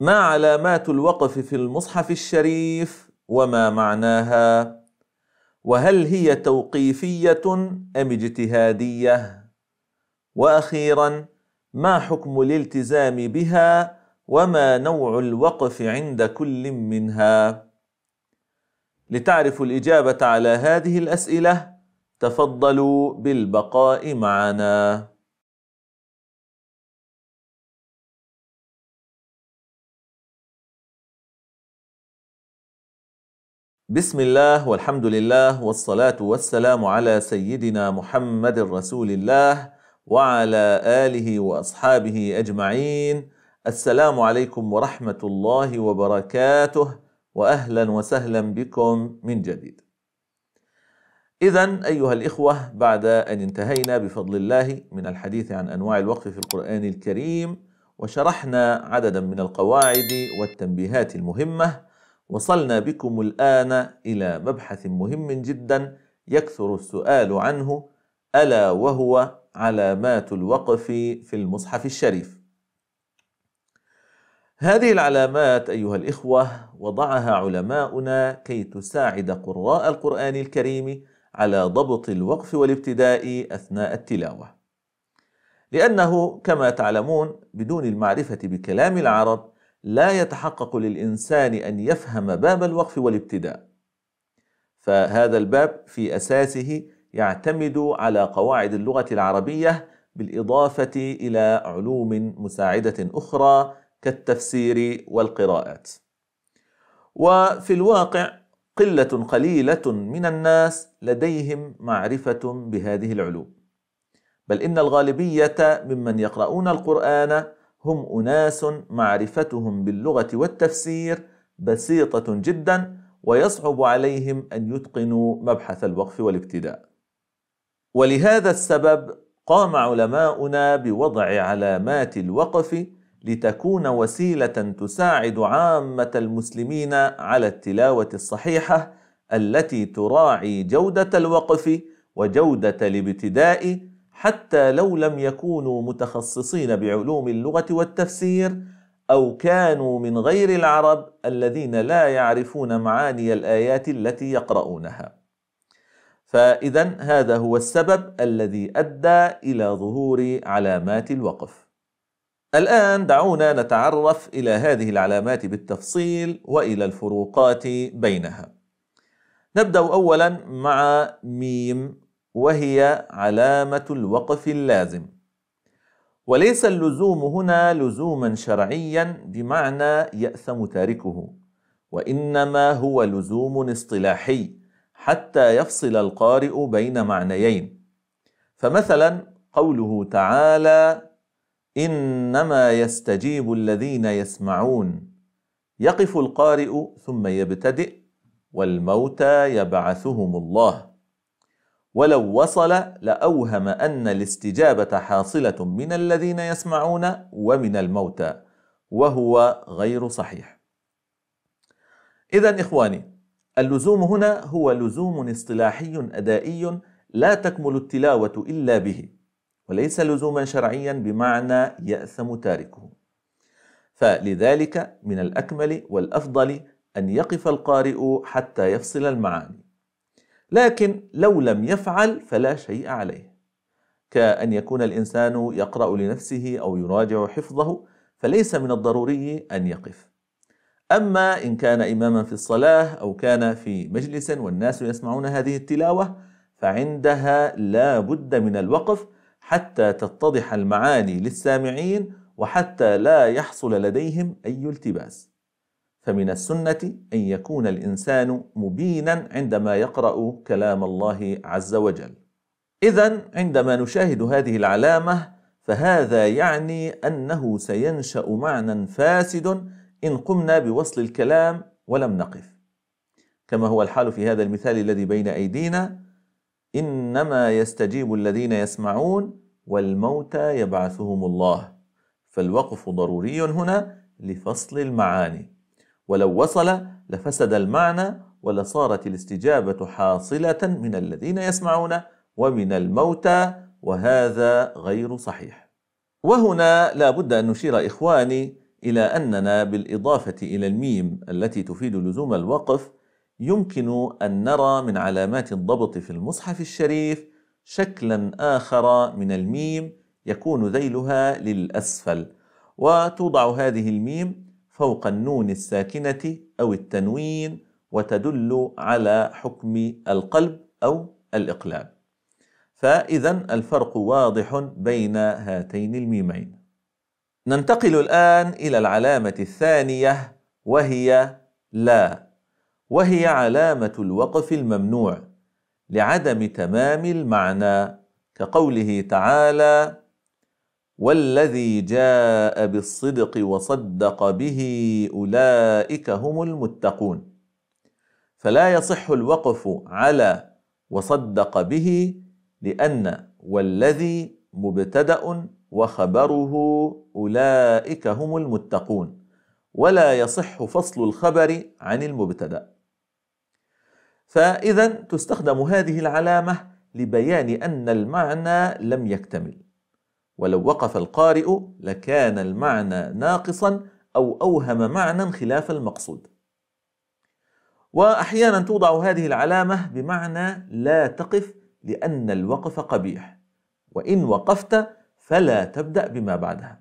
ما علامات الوقف في المصحف الشريف وما معناها وهل هي توقيفيه ام اجتهاديه واخيرا ما حكم الالتزام بها وما نوع الوقف عند كل منها لتعرفوا الاجابه على هذه الاسئله تفضلوا بالبقاء معنا بسم الله والحمد لله والصلاة والسلام على سيدنا محمد رسول الله وعلى آله وأصحابه أجمعين السلام عليكم ورحمة الله وبركاته وأهلا وسهلا بكم من جديد إذا أيها الإخوة بعد أن انتهينا بفضل الله من الحديث عن أنواع الوقف في القرآن الكريم وشرحنا عددا من القواعد والتنبيهات المهمة وصلنا بكم الآن إلى مبحث مهم جدا يكثر السؤال عنه ألا وهو علامات الوقف في المصحف الشريف. هذه العلامات أيها الإخوة وضعها علماؤنا كي تساعد قراء القرآن الكريم على ضبط الوقف والابتداء أثناء التلاوة. لأنه كما تعلمون بدون المعرفة بكلام العرب لا يتحقق للإنسان أن يفهم باب الوقف والابتداء فهذا الباب في أساسه يعتمد على قواعد اللغة العربية بالإضافة إلى علوم مساعدة أخرى كالتفسير والقراءات وفي الواقع قلة قليلة من الناس لديهم معرفة بهذه العلوم بل إن الغالبية ممن يقرؤون القرآن هم أناس معرفتهم باللغة والتفسير بسيطة جدا ويصعب عليهم أن يتقنوا مبحث الوقف والابتداء ولهذا السبب قام علماؤنا بوضع علامات الوقف لتكون وسيلة تساعد عامة المسلمين على التلاوة الصحيحة التي تراعي جودة الوقف وجودة الابتداء حتى لو لم يكونوا متخصصين بعلوم اللغه والتفسير او كانوا من غير العرب الذين لا يعرفون معاني الايات التي يقرؤونها فاذا هذا هو السبب الذي ادى الى ظهور علامات الوقف الان دعونا نتعرف الى هذه العلامات بالتفصيل والى الفروقات بينها نبدا اولا مع ميم وهي علامة الوقف اللازم وليس اللزوم هنا لزوما شرعيا بمعنى يأثم تاركه وإنما هو لزوم اصطلاحي حتى يفصل القارئ بين معنيين فمثلا قوله تعالى إنما يستجيب الذين يسمعون يقف القارئ ثم يبتدئ والموتى يبعثهم الله ولو وصل لأوهم أن الاستجابة حاصلة من الذين يسمعون ومن الموتى وهو غير صحيح. إذا إخواني اللزوم هنا هو لزوم اصطلاحي أدائي لا تكمل التلاوة إلا به وليس لزوما شرعيا بمعنى يأثم تاركه. فلذلك من الأكمل والأفضل أن يقف القارئ حتى يفصل المعاني. لكن لو لم يفعل فلا شيء عليه كأن يكون الإنسان يقرأ لنفسه أو يراجع حفظه فليس من الضروري أن يقف أما إن كان إماما في الصلاة أو كان في مجلس والناس يسمعون هذه التلاوة فعندها لا بد من الوقف حتى تتضح المعاني للسامعين وحتى لا يحصل لديهم أي التباس فمن السنة أن يكون الإنسان مبينا عندما يقرأ كلام الله عز وجل إذا عندما نشاهد هذه العلامة فهذا يعني أنه سينشأ معنى فاسد إن قمنا بوصل الكلام ولم نقف كما هو الحال في هذا المثال الذي بين أيدينا إنما يستجيب الذين يسمعون والموتى يبعثهم الله فالوقف ضروري هنا لفصل المعاني ولو وصل لفسد المعنى ولصارت الاستجابة حاصلة من الذين يسمعون ومن الموتى وهذا غير صحيح وهنا لا بد أن نشير إخواني إلى أننا بالإضافة إلى الميم التي تفيد لزوم الوقف يمكن أن نرى من علامات الضبط في المصحف الشريف شكلا آخر من الميم يكون ذيلها للأسفل وتوضع هذه الميم فوق النون الساكنة أو التنوين وتدل على حكم القلب أو الإقلاب فإذا الفرق واضح بين هاتين الميمين ننتقل الآن إلى العلامة الثانية وهي لا وهي علامة الوقف الممنوع لعدم تمام المعنى كقوله تعالى والذي جاء بالصدق وصدق به اولئك هم المتقون فلا يصح الوقف على وصدق به لان والذي مبتدا وخبره اولئك هم المتقون ولا يصح فصل الخبر عن المبتدا فاذا تستخدم هذه العلامه لبيان ان المعنى لم يكتمل ولو وقف القارئ لكان المعنى ناقصا أو أوهم معنى خلاف المقصود وأحيانا توضع هذه العلامة بمعنى لا تقف لأن الوقف قبيح وإن وقفت فلا تبدأ بما بعدها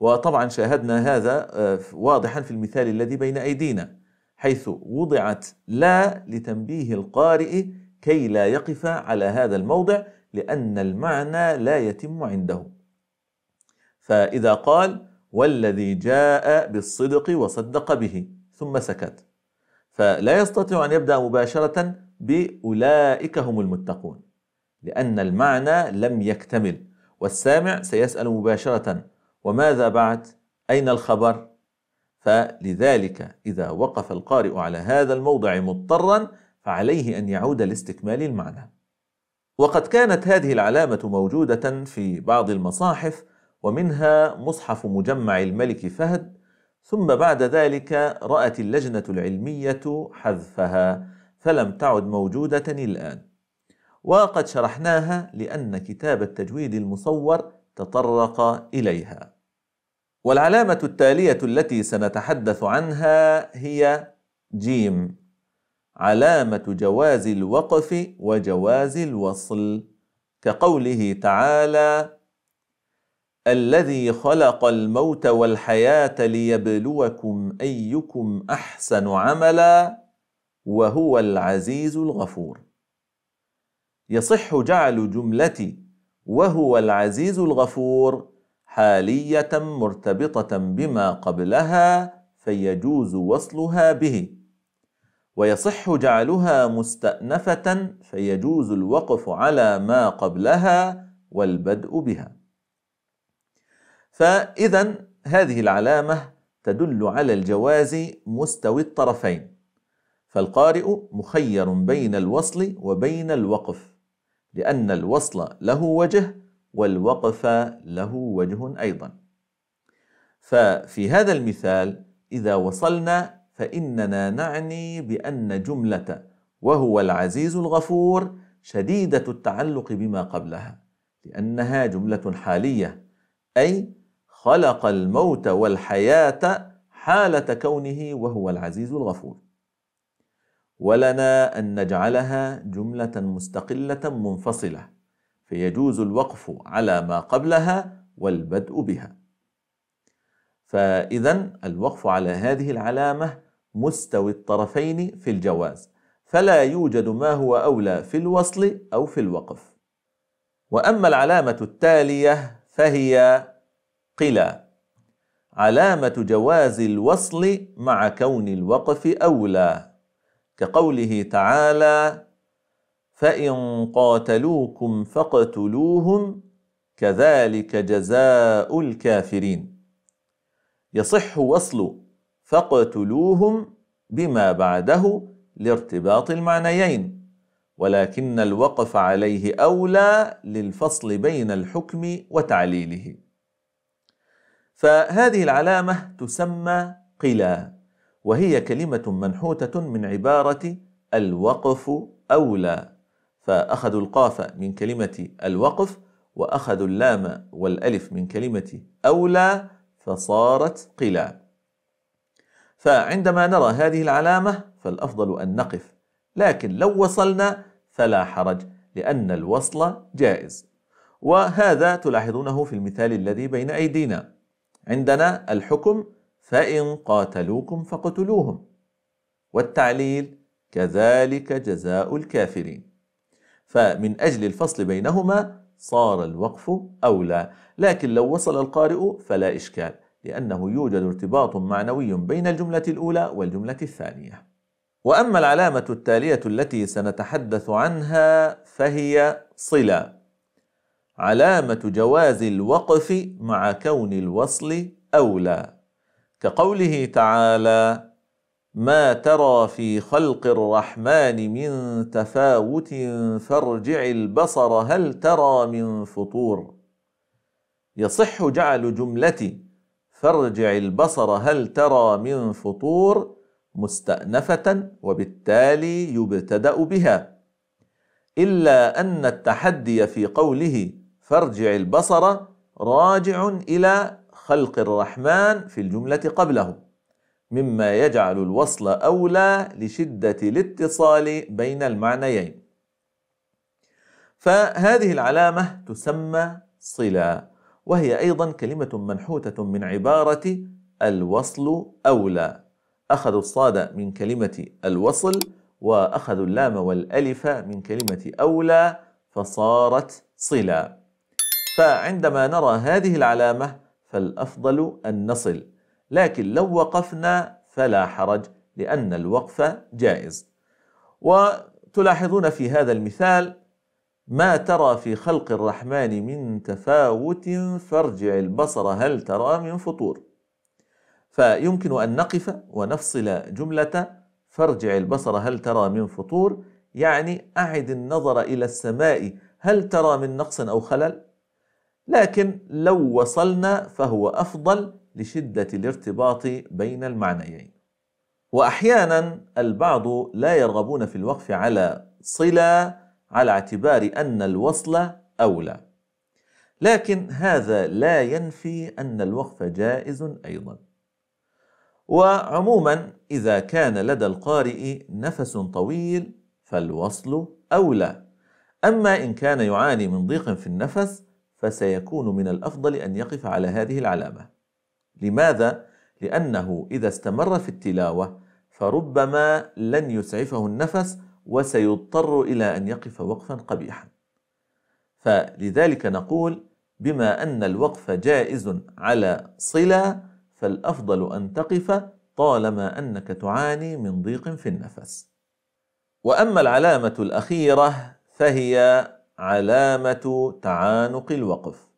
وطبعا شاهدنا هذا آه، واضحا في المثال الذي بين أيدينا حيث وضعت لا لتنبيه القارئ كي لا يقف على هذا الموضع لأن المعنى لا يتم عنده فإذا قال والذي جاء بالصدق وصدق به ثم سكت فلا يستطيع أن يبدأ مباشرة بأولئك هم المتقون لأن المعنى لم يكتمل والسامع سيسأل مباشرة وماذا بعد؟ أين الخبر؟ فلذلك إذا وقف القارئ على هذا الموضع مضطرا فعليه أن يعود لاستكمال المعنى وقد كانت هذه العلامة موجودة في بعض المصاحف ومنها مصحف مجمع الملك فهد ثم بعد ذلك رأت اللجنة العلمية حذفها فلم تعد موجودة الآن وقد شرحناها لأن كتاب التجويد المصور تطرق إليها والعلامة التالية التي سنتحدث عنها هي جيم علامة جواز الوقف وجواز الوصل كقوله تعالى: الذي خلق الموت والحياة ليبلوكم أيكم أحسن عملا وهو العزيز الغفور. يصح جعل جملة وهو العزيز الغفور حالية مرتبطة بما قبلها فيجوز وصلها به. ويصح جعلها مستأنفة فيجوز الوقف على ما قبلها والبدء بها. فإذا هذه العلامة تدل على الجواز مستوي الطرفين، فالقارئ مخير بين الوصل وبين الوقف، لأن الوصل له وجه والوقف له وجه أيضا. ففي هذا المثال إذا وصلنا فإننا نعني بأن جملة وهو العزيز الغفور شديدة التعلق بما قبلها لأنها جملة حالية أي خلق الموت والحياة حالة كونه وهو العزيز الغفور ولنا أن نجعلها جملة مستقلة منفصلة فيجوز الوقف على ما قبلها والبدء بها فإذا الوقف على هذه العلامة مستوي الطرفين في الجواز فلا يوجد ما هو أولى في الوصل أو في الوقف وأما العلامة التالية فهي قلا علامة جواز الوصل مع كون الوقف أولى كقوله تعالى فإن قاتلوكم فاقتلوهم كذلك جزاء الكافرين يصح وصل فاقتلوهم بما بعده لارتباط المعنيين ولكن الوقف عليه أولى للفصل بين الحكم وتعليله فهذه العلامة تسمى قلا وهي كلمة منحوتة من عبارة الوقف أولى فأخذوا القاف من كلمة الوقف وأخذوا اللام والألف من كلمة أولى فصارت قلا فعندما نرى هذه العلامة فالأفضل أن نقف لكن لو وصلنا فلا حرج لأن الوصل جائز وهذا تلاحظونه في المثال الذي بين أيدينا عندنا الحكم فإن قاتلوكم فقتلوهم والتعليل كذلك جزاء الكافرين فمن أجل الفصل بينهما صار الوقف أولى لكن لو وصل القارئ فلا إشكال لأنه يوجد ارتباط معنوي بين الجملة الأولى والجملة الثانية وأما العلامة التالية التي سنتحدث عنها فهي صلة علامة جواز الوقف مع كون الوصل أولى كقوله تعالى ما ترى في خلق الرحمن من تفاوت فارجع البصر هل ترى من فطور يصح جعل جملة فارجع البصر هل ترى من فطور مستأنفة وبالتالي يبتدأ بها إلا أن التحدي في قوله فارجع البصر راجع إلى خلق الرحمن في الجملة قبله مما يجعل الوصل أولى لشدة الاتصال بين المعنيين فهذه العلامة تسمى صلة وهي أيضا كلمة منحوتة من عبارة الوصل أولى أخذوا الصاد من كلمة الوصل وأخذوا اللام والألف من كلمة أولى فصارت صلة فعندما نرى هذه العلامة فالأفضل أن نصل لكن لو وقفنا فلا حرج لأن الوقف جائز وتلاحظون في هذا المثال ما ترى في خلق الرحمن من تفاوت فارجع البصر هل ترى من فطور فيمكن أن نقف ونفصل جملة فارجع البصر هل ترى من فطور يعني أعد النظر إلى السماء هل ترى من نقص أو خلل لكن لو وصلنا فهو أفضل لشدة الارتباط بين المعنيين وأحيانا البعض لا يرغبون في الوقف على صلة على اعتبار أن الوصل أولى لكن هذا لا ينفي أن الوقف جائز أيضا وعموما إذا كان لدى القارئ نفس طويل فالوصل أولى أما إن كان يعاني من ضيق في النفس فسيكون من الأفضل أن يقف على هذه العلامة لماذا؟ لأنه إذا استمر في التلاوة فربما لن يسعفه النفس وسيضطر إلى أن يقف وقفا قبيحا فلذلك نقول بما أن الوقف جائز على صلة فالأفضل أن تقف طالما أنك تعاني من ضيق في النفس وأما العلامة الأخيرة فهي علامة تعانق الوقف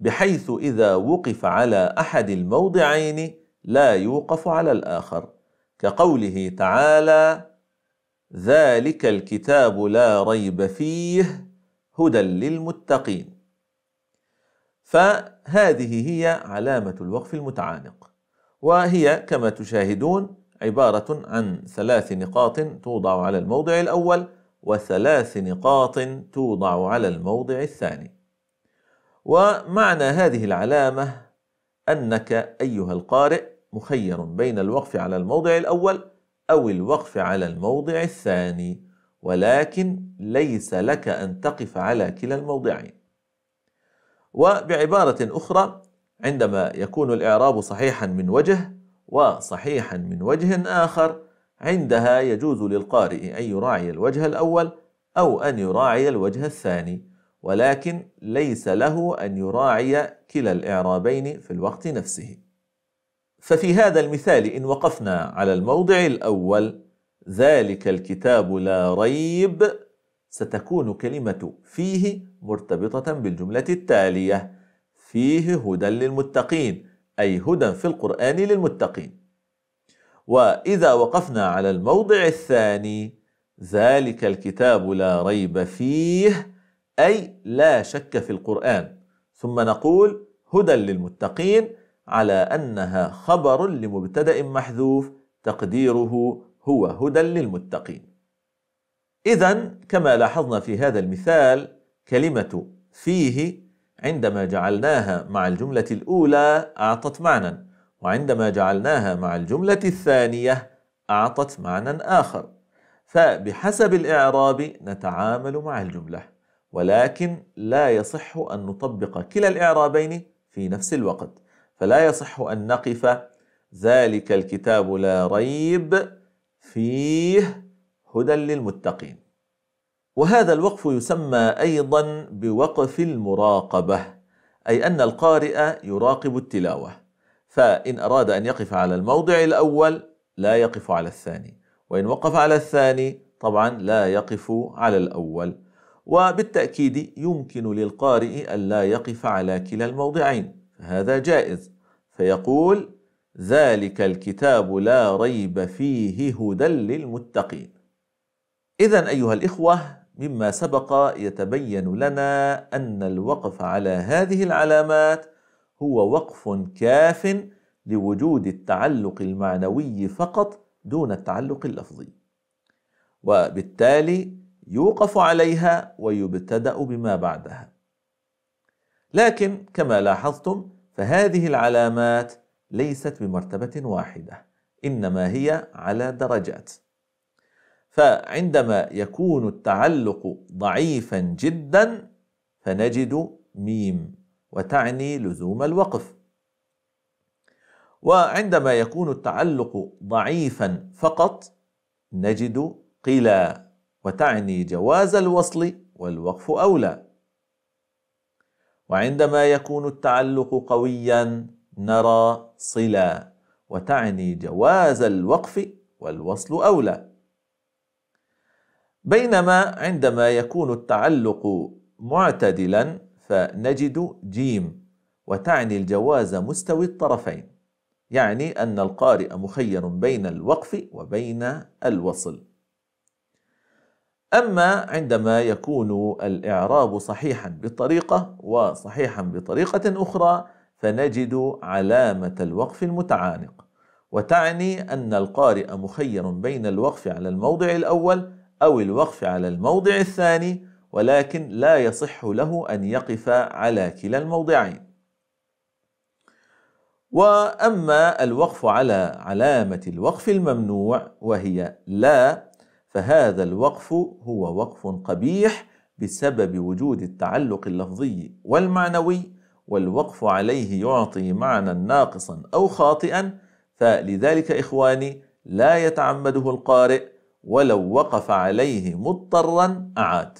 بحيث إذا وقف على أحد الموضعين لا يوقف على الآخر كقوله تعالى ذلك الكتاب لا ريب فيه هدى للمتقين فهذه هي علامة الوقف المتعانق وهي كما تشاهدون عبارة عن ثلاث نقاط توضع على الموضع الأول وثلاث نقاط توضع على الموضع الثاني ومعنى هذه العلامة أنك أيها القارئ مخير بين الوقف على الموضع الأول أو الوقف على الموضع الثاني ولكن ليس لك أن تقف على كلا الموضعين وبعبارة أخرى عندما يكون الإعراب صحيحا من وجه وصحيحا من وجه آخر عندها يجوز للقارئ أن يراعي الوجه الأول أو أن يراعي الوجه الثاني ولكن ليس له أن يراعي كلا الإعرابين في الوقت نفسه ففي هذا المثال إن وقفنا على الموضع الأول ذلك الكتاب لا ريب ستكون كلمة فيه مرتبطة بالجملة التالية فيه هدى للمتقين أي هدى في القرآن للمتقين وإذا وقفنا على الموضع الثاني ذلك الكتاب لا ريب فيه أي لا شك في القرآن ثم نقول هدى للمتقين على أنها خبر لمبتدأ محذوف تقديره هو هدى للمتقين إذا كما لاحظنا في هذا المثال كلمة فيه عندما جعلناها مع الجملة الأولى أعطت معنى وعندما جعلناها مع الجملة الثانية أعطت معنى آخر فبحسب الإعراب نتعامل مع الجملة ولكن لا يصح أن نطبق كلا الإعرابين في نفس الوقت فلا يصح أن نقف ذلك الكتاب لا ريب فيه هدى للمتقين وهذا الوقف يسمى أيضا بوقف المراقبة أي أن القارئ يراقب التلاوة فإن أراد أن يقف على الموضع الأول لا يقف على الثاني وإن وقف على الثاني طبعا لا يقف على الأول وبالتأكيد يمكن للقارئ ألا يقف على كلا الموضعين فهذا جائز فيقول ذلك الكتاب لا ريب فيه هدى للمتقين اذا ايها الاخوه مما سبق يتبين لنا ان الوقف على هذه العلامات هو وقف كاف لوجود التعلق المعنوي فقط دون التعلق اللفظي وبالتالي يوقف عليها ويبتدا بما بعدها لكن كما لاحظتم فهذه العلامات ليست بمرتبة واحدة إنما هي على درجات فعندما يكون التعلق ضعيفا جدا فنجد ميم وتعني لزوم الوقف وعندما يكون التعلق ضعيفا فقط نجد قلا وتعني جواز الوصل والوقف أولى وعندما يكون التعلق قويا نرى صلة وتعني جواز الوقف والوصل أولى بينما عندما يكون التعلق معتدلا فنجد جيم وتعني الجواز مستوي الطرفين يعني أن القارئ مخير بين الوقف وبين الوصل أما عندما يكون الإعراب صحيحا بطريقة وصحيحا بطريقة أخرى فنجد علامة الوقف المتعانق وتعني أن القارئ مخير بين الوقف على الموضع الأول أو الوقف على الموضع الثاني ولكن لا يصح له أن يقف على كلا الموضعين وأما الوقف على علامة الوقف الممنوع وهي لا فهذا الوقف هو وقف قبيح بسبب وجود التعلق اللفظي والمعنوي والوقف عليه يعطي معنى ناقصا او خاطئا فلذلك اخواني لا يتعمده القارئ ولو وقف عليه مضطرا اعاد.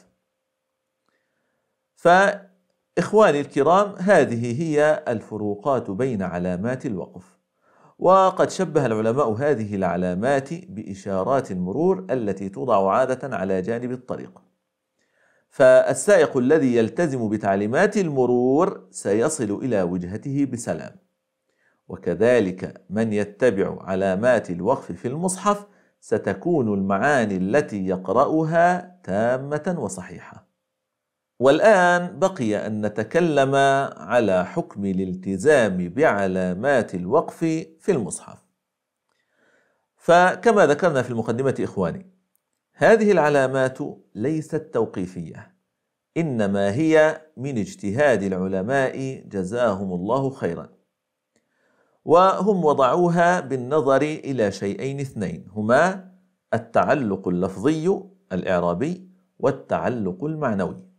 فاخواني الكرام هذه هي الفروقات بين علامات الوقف. وقد شبه العلماء هذه العلامات بإشارات المرور التي توضع عادة على جانب الطريق فالسائق الذي يلتزم بتعليمات المرور سيصل إلى وجهته بسلام وكذلك من يتبع علامات الوقف في المصحف ستكون المعاني التي يقرأها تامة وصحيحة والآن بقي أن نتكلم على حكم الالتزام بعلامات الوقف في المصحف. فكما ذكرنا في المقدمة إخواني، هذه العلامات ليست توقيفية، إنما هي من اجتهاد العلماء جزاهم الله خيرا. وهم وضعوها بالنظر إلى شيئين اثنين هما التعلق اللفظي الإعرابي والتعلق المعنوي.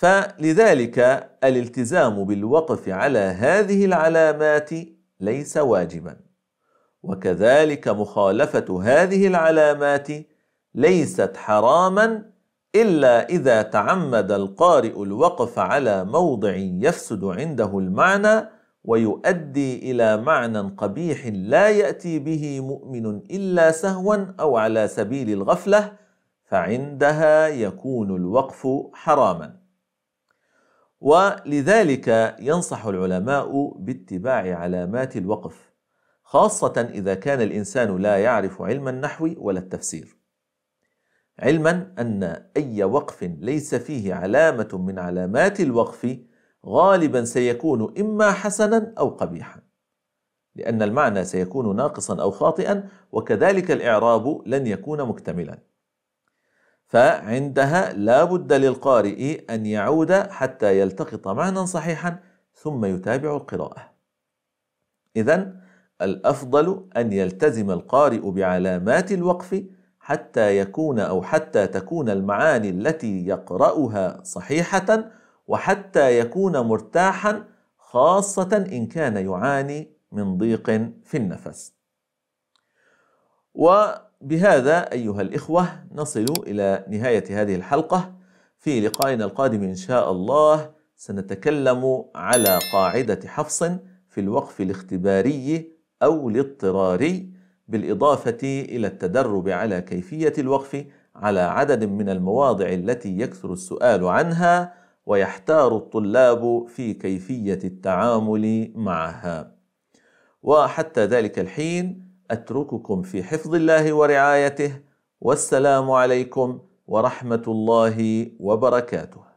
فلذلك الالتزام بالوقف على هذه العلامات ليس واجبا وكذلك مخالفه هذه العلامات ليست حراما الا اذا تعمد القارئ الوقف على موضع يفسد عنده المعنى ويؤدي الى معنى قبيح لا ياتي به مؤمن الا سهوا او على سبيل الغفله فعندها يكون الوقف حراما ولذلك ينصح العلماء باتباع علامات الوقف خاصة إذا كان الإنسان لا يعرف علم النحو ولا التفسير علما أن أي وقف ليس فيه علامة من علامات الوقف غالبا سيكون إما حسنا أو قبيحا لأن المعنى سيكون ناقصا أو خاطئا وكذلك الإعراب لن يكون مكتملا فعندها لا بد للقارئ أن يعود حتى يلتقط معنى صحيحا ثم يتابع القراءة إذا الأفضل أن يلتزم القارئ بعلامات الوقف حتى يكون أو حتى تكون المعاني التي يقرأها صحيحة وحتى يكون مرتاحا خاصة إن كان يعاني من ضيق في النفس. و بهذا أيها الإخوة نصل إلى نهاية هذه الحلقة في لقائنا القادم إن شاء الله سنتكلم على قاعدة حفص في الوقف الاختباري أو الاضطراري بالإضافة إلى التدرب على كيفية الوقف على عدد من المواضع التي يكثر السؤال عنها ويحتار الطلاب في كيفية التعامل معها وحتى ذلك الحين اترككم في حفظ الله ورعايته والسلام عليكم ورحمه الله وبركاته